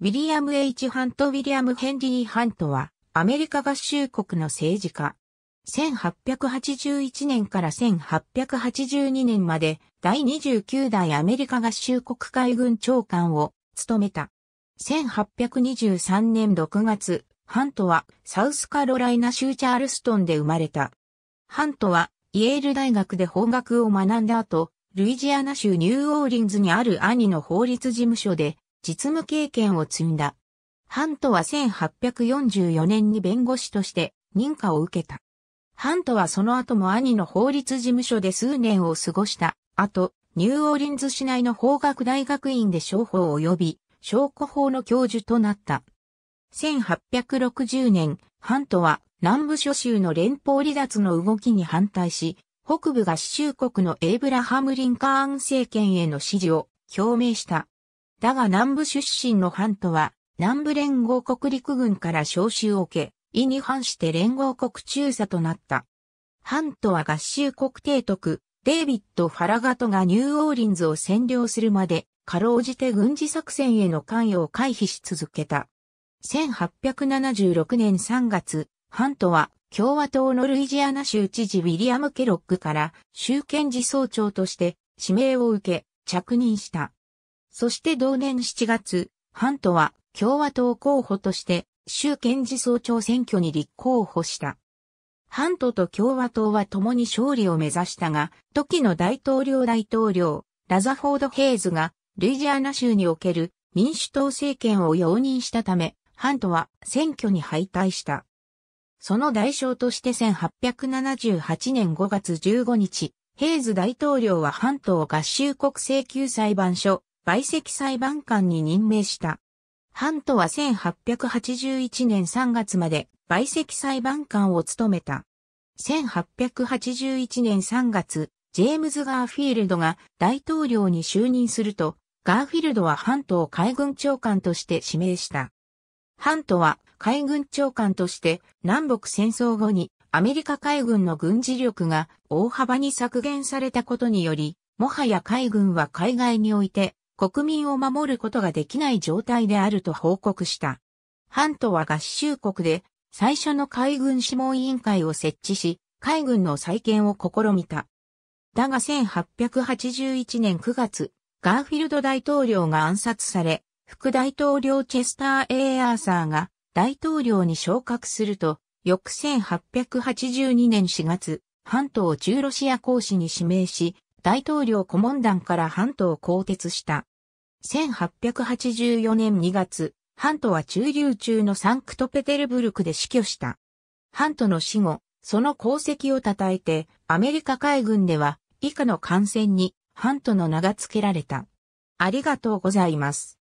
ウィリアム・ H・ ハント・ウィリアム・ヘンリー・ハントは、アメリカ合衆国の政治家。1881年から1882年まで、第29代アメリカ合衆国海軍長官を務めた。1823年6月、ハントはサウスカロライナ州チャールストンで生まれた。ハントはイェール大学で法学を学んだ後、ルイジアナ州ニューオーリンズにある兄の法律事務所で実務経験を積んだ。ハントは1844年に弁護士として認可を受けた。ハントはその後も兄の法律事務所で数年を過ごした後、ニューオーリンズ市内の法学大学院で商法を及び証拠法の教授となった。1860年、ハントは南部諸州の連邦離脱の動きに反対し、北部が合衆国のエイブラハム・リンカーン政権への支持を表明した。だが南部出身のハントは、南部連合国陸軍から招集を受け、意に反して連合国中佐となった。ハントは合衆国提督、デイビッド・ファラガトがニューオーリンズを占領するまで、かろうじて軍事作戦への関与を回避し続けた。1876年3月、ハントは共和党のルイジアナ州知事ウィリアム・ケロックから州検事総長として指名を受け着任した。そして同年7月、ハントは共和党候補として州検事総長選挙に立候補した。ハントと共和党は共に勝利を目指したが、時の大統領大統領、ラザフォード・ヘイズが、ルイジアナ州における民主党政権を容認したため、ハントは選挙に敗退した。その代償として1878年5月15日、ヘイズ大統領はハントを合衆国請求裁判所、セキ裁判官に任命した。ハントは1881年3月までセキ裁判官を務めた。1881年3月、ジェームズ・ガーフィールドが大統領に就任すると、ガーフィールドはハントを海軍長官として指名した。ハントは海軍長官として南北戦争後にアメリカ海軍の軍事力が大幅に削減されたことにより、もはや海軍は海外において国民を守ることができない状態であると報告した。ハンは合衆国で最初の海軍諮問委員会を設置し、海軍の再建を試みた。だが1881年9月、ガーフィルド大統領が暗殺され、副大統領チェスター・エイ・アーサーが大統領に昇格すると、翌1882年4月、ハンをロシア公使に指名し、大統領顧問団から半島を更迭した。1884年2月、ハントは駐留中のサンクトペテルブルクで死去した。ハントの死後、その功績を称えて、アメリカ海軍では以下の艦船にハントの名が付けられた。ありがとうございます。